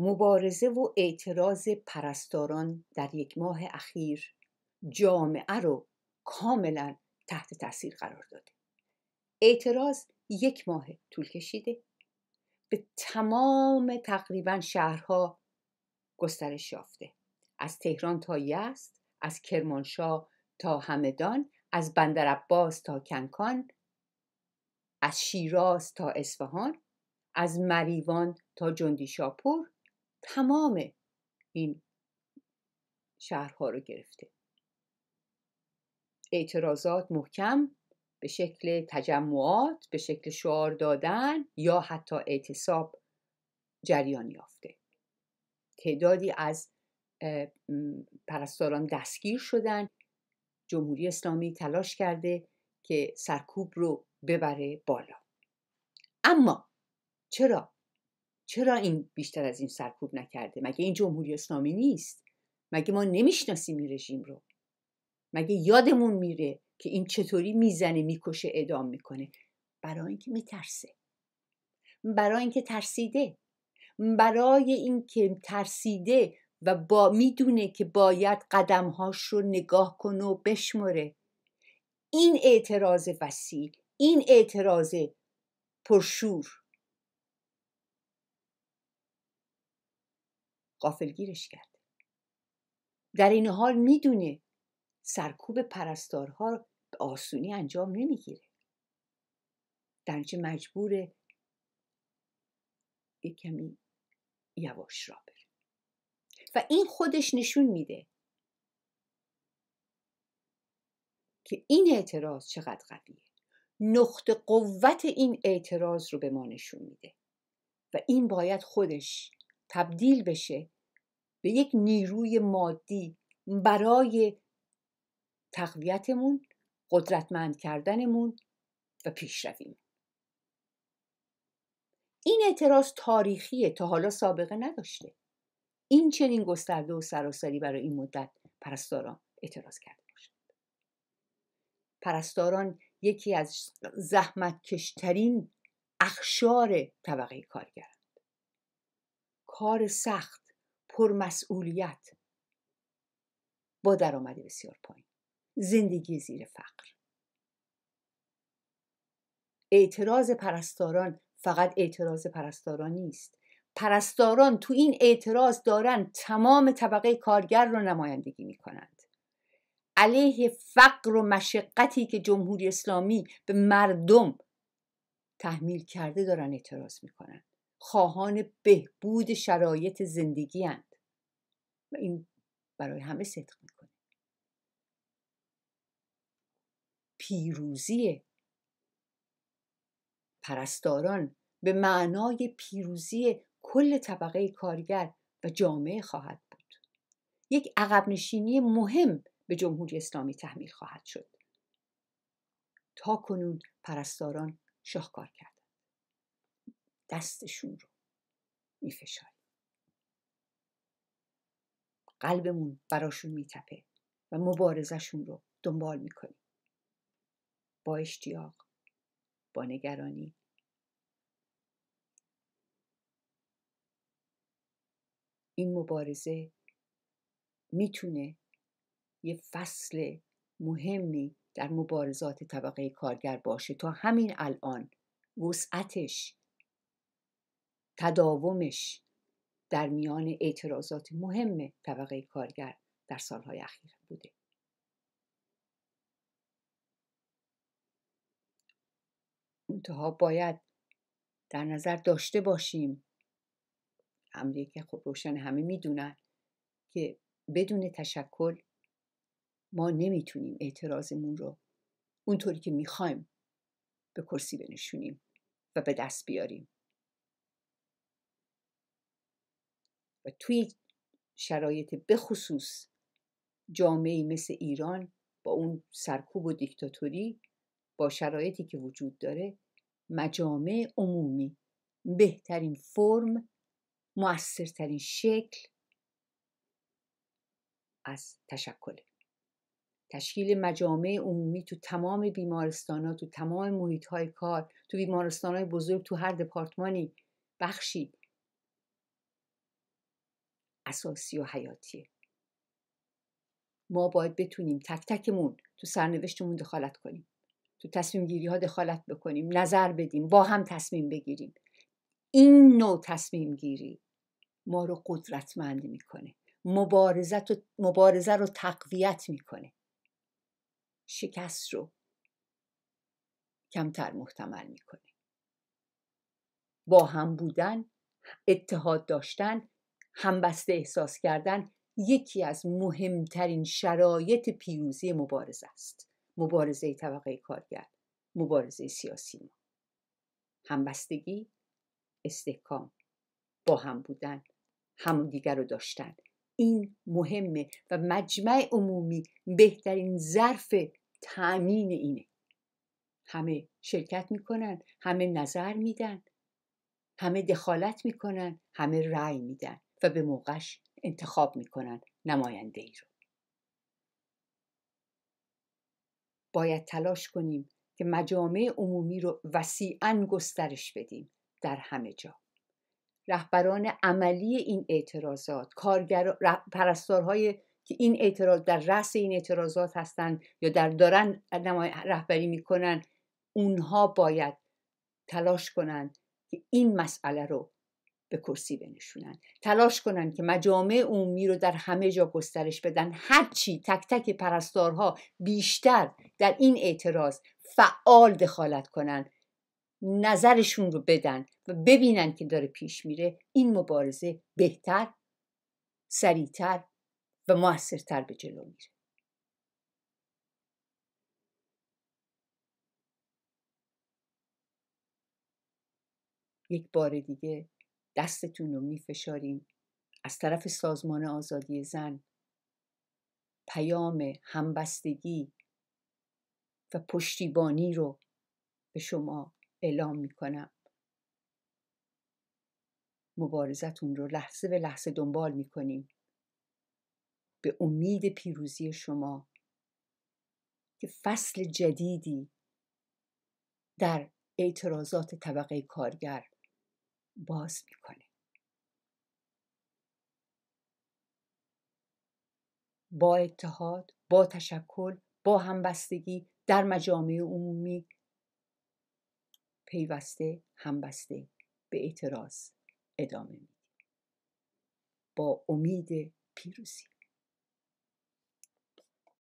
مبارزه و اعتراض پرستاران در یک ماه اخیر جامعه رو کاملا تحت تاثیر قرار داده اعتراض یک ماه طول کشیده به تمام تقریبا شهرها گسترش یافته از تهران تا یزد از کرمانشاه تا همدان از بندرعباس تا کنکان از شیراز تا اصفهان از مریوان تا جندیشاپور تمام این شهرها رو گرفته اعتراضات محکم به شکل تجمعات به شکل شعار دادن یا حتی اعتصاب جریان یافته تعدادی از پرستاران دستگیر شدن جمهوری اسلامی تلاش کرده که سرکوب رو ببره بالا اما چرا چرا این بیشتر از این سرکوب نکرده مگه این جمهوری اسلامی نیست مگه ما نمیشناسیم این رژیم رو مگه یادمون میره که این چطوری میزنه میکشه اعدام میکنه برای اینکه میترسه برای اینکه ترسیده برای اینکه ترسیده و با میدونه که باید قدمهاش رو نگاه کنه و بشمره این اعتراض وسیع این اعتراض پرشور قافلگیرش کرده در این حال میدونه سرکوب پرستارها به آسونی انجام نمیگیره در مجبور یک کمی یواش را بره و این خودش نشون میده که این اعتراض چقدر قویه نقطه قوت این اعتراض رو به ما نشون میده و این باید خودش تبدیل بشه به یک نیروی مادی برای تقویتمون قدرتمند کردنمون و پیشرویم این اعتراض تاریخیه تا حالا سابقه نداشته این چنین گسترده و سراسری برای این مدت پرستاران اعتراض کرده باشند پرستاران یکی از زحمتکشترین اخشار طبقه کارگر کار سخت پرمسئولیت با درآمد بسیار پایین زندگی زیر فقر اعتراض پرستاران فقط اعتراض پرستاران نیست پرستاران تو این اعتراض دارند تمام طبقه کارگر رو نمایندگی می کنند علیه فقر و مشقتی که جمهوری اسلامی به مردم تحمیل کرده دارن اعتراض می کنند خواهان بهبود شرایط زندگی هند. و این برای همه صدق میکنه پیروزی پرستاران به معنای پیروزی کل طبقه کارگر و جامعه خواهد بود یک عقب نشینی مهم به جمهوری اسلامی تحمیل خواهد شد تا کنون پرستاران شاهکار کرد دستشون رو میفشاریم قلبمون براشون میتپه و مبارزشون رو دنبال میکنیم با اشتیاق با نگرانی این مبارزه میتونه یه فصل مهمی در مبارزات طبقه کارگر باشه تا همین الان وسعتش تداومش در میان اعتراضات مهم طبقه کارگر در سالهای اخیر بوده منتها باید در نظر داشته باشیم امری که خب روشن همه میدونن که بدون تشکل ما نمیتونیم اعتراضمون رو اونطوری که میخوایم به کرسی بنشونیم و به دست بیاریم توی شرایط بخصوص جامعه مثل ایران با اون سرکوب و دیکتاتوری با شرایطی که وجود داره مجامع عمومی بهترین فرم موثرترین شکل از تشکله تشکیل مجامع عمومی تو تمام بیمارستان ها، تو تمام محیط های کار تو بیمارستان های بزرگ تو هر دپارتمانی بخشی اساسی و حیاتیه ما باید بتونیم تک تکمون تو سرنوشتمون دخالت کنیم تو تصمیم گیری ها دخالت بکنیم نظر بدیم با هم تصمیم بگیریم این نوع تصمیم گیری ما رو قدرتمند میکنه مبارزت و مبارزه رو تقویت میکنه شکست رو کمتر محتمل میکنه با هم بودن اتحاد داشتن همبسته احساس کردن یکی از مهمترین شرایط پیروزی مبارزه است مبارزه طبقه کارگر مبارزه سیاسی ما همبستگی استحکام با هم بودن دیگر رو داشتن این مهمه و مجمع عمومی بهترین ظرف تأمین اینه همه شرکت میکنن همه نظر میدن همه دخالت میکنن همه رأی میدن و به موقعش انتخاب کنند نماینده ای رو باید تلاش کنیم که مجامع عمومی رو وسیعا گسترش بدیم در همه جا رهبران عملی این اعتراضات کارگر پرستارهای که این اعتراض در رأس این اعتراضات هستند یا در دارن رهبری میکنن اونها باید تلاش کنند که این مسئله رو به کرسی بنشونن تلاش کنن که مجامع عمومی رو در همه جا گسترش بدن هرچی تک تک پرستارها بیشتر در این اعتراض فعال دخالت کنن نظرشون رو بدن و ببینن که داره پیش میره این مبارزه بهتر سریعتر و موثرتر به جلو میره یک بار دیگه دستتون رو میفشاریم از طرف سازمان آزادی زن پیام همبستگی و پشتیبانی رو به شما اعلام میکنم مبارزتون رو لحظه به لحظه دنبال میکنیم به امید پیروزی شما که فصل جدیدی در اعتراضات طبقه کارگر باز میکنه با اتحاد با تشکل با همبستگی در مجامع عمومی پیوسته همبسته به اعتراض ادامه میدیم با امید پیروزی